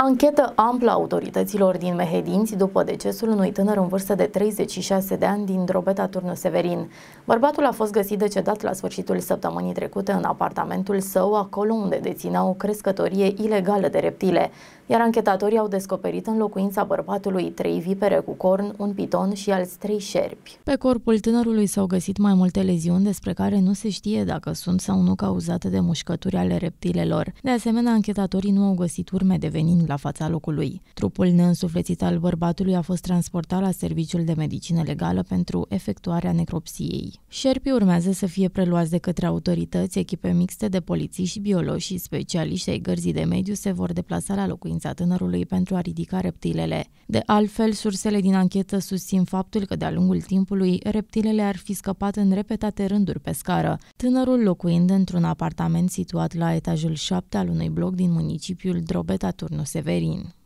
Anchetă amplă autorităților din Mehedinți după decesul unui tânăr în vârstă de 36 de ani din Drobeta Turnu Severin. Bărbatul a fost găsit decedat la sfârșitul săptămânii trecute în apartamentul său, acolo unde deținea o crescătorie ilegală de reptile iar anchetatorii au descoperit în locuința bărbatului trei vipere cu corn, un piton și alți trei șerpi. Pe corpul tânărului s-au găsit mai multe leziuni despre care nu se știe dacă sunt sau nu cauzate de mușcături ale reptilelor. De asemenea, anchetatorii nu au găsit urme de venin la fața locului. Trupul neînsuflețit al bărbatului a fost transportat la Serviciul de Medicină Legală pentru efectuarea necropsiei. Șerpii urmează să fie preluați de către autorități, echipe mixte de polițiști, biologi și specialiști ai gărzii de mediu se vor deplasa la locuința voința tânărului pentru a ridica reptilele. De altfel, sursele din anchetă susțin faptul că de-a lungul timpului reptilele ar fi scăpat în repetate rânduri pe scară, tânărul locuind într-un apartament situat la etajul 7 al unui bloc din municipiul Drobeta Turnu Severin.